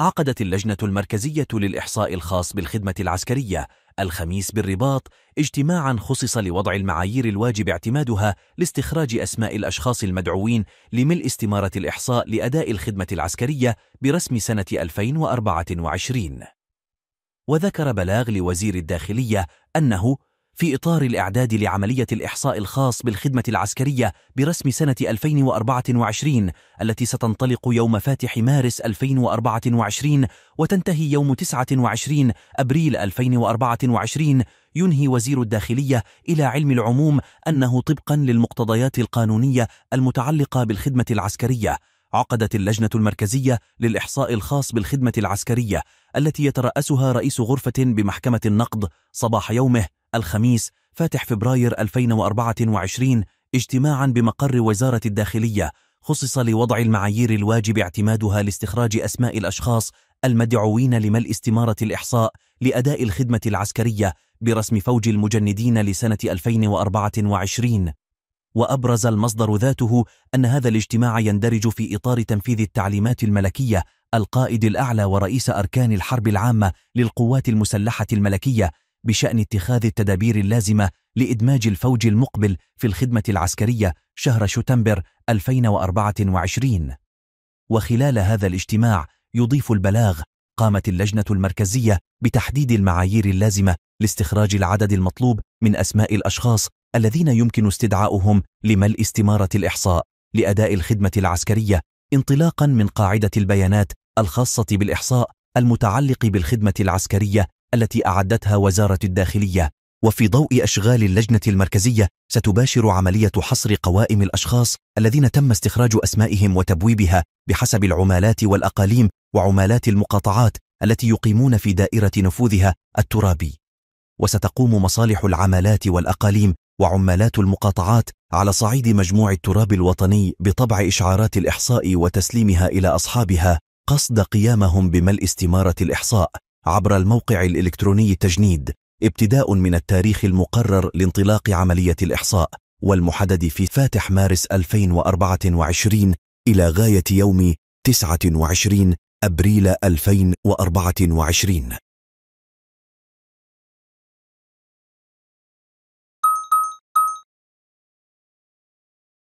عقدت اللجنة المركزية للإحصاء الخاص بالخدمة العسكرية الخميس بالرباط اجتماعا خصص لوضع المعايير الواجب اعتمادها لاستخراج أسماء الأشخاص المدعوين لملء استمارة الإحصاء لأداء الخدمة العسكرية برسم سنة 2024 وذكر بلاغ لوزير الداخلية أنه في إطار الإعداد لعملية الإحصاء الخاص بالخدمة العسكرية برسم سنة 2024 التي ستنطلق يوم فاتح مارس 2024 وتنتهي يوم 29 أبريل 2024 ينهي وزير الداخلية إلى علم العموم أنه طبقا للمقتضيات القانونية المتعلقة بالخدمة العسكرية عقدت اللجنة المركزية للإحصاء الخاص بالخدمة العسكرية التي يترأسها رئيس غرفة بمحكمة النقد صباح يومه الخميس فاتح فبراير 2024 اجتماعا بمقر وزارة الداخلية خصص لوضع المعايير الواجب اعتمادها لاستخراج أسماء الأشخاص المدعوين لملء استمارة الإحصاء لأداء الخدمة العسكرية برسم فوج المجندين لسنة 2024 وأبرز المصدر ذاته أن هذا الاجتماع يندرج في إطار تنفيذ التعليمات الملكية القائد الأعلى ورئيس أركان الحرب العامة للقوات المسلحة الملكية بشأن اتخاذ التدابير اللازمة لإدماج الفوج المقبل في الخدمة العسكرية شهر شتنبر 2024 وخلال هذا الاجتماع يضيف البلاغ قامت اللجنة المركزية بتحديد المعايير اللازمة لاستخراج العدد المطلوب من أسماء الأشخاص الذين يمكن استدعاؤهم لملء استمارة الإحصاء لأداء الخدمة العسكرية انطلاقا من قاعدة البيانات الخاصة بالإحصاء المتعلق بالخدمة العسكرية التي أعدتها وزارة الداخلية وفي ضوء أشغال اللجنة المركزية ستباشر عملية حصر قوائم الأشخاص الذين تم استخراج أسمائهم وتبويبها بحسب العمالات والأقاليم وعمالات المقاطعات التي يقيمون في دائرة نفوذها الترابي وستقوم مصالح العمالات والأقاليم وعمالات المقاطعات على صعيد مجموع التراب الوطني بطبع إشعارات الإحصاء وتسليمها إلى أصحابها قصد قيامهم بملء استمارة الإحصاء عبر الموقع الإلكتروني التجنيد ابتداء من التاريخ المقرر لانطلاق عملية الإحصاء والمحدد في فاتح مارس 2024 إلى غاية يوم 29 أبريل 2024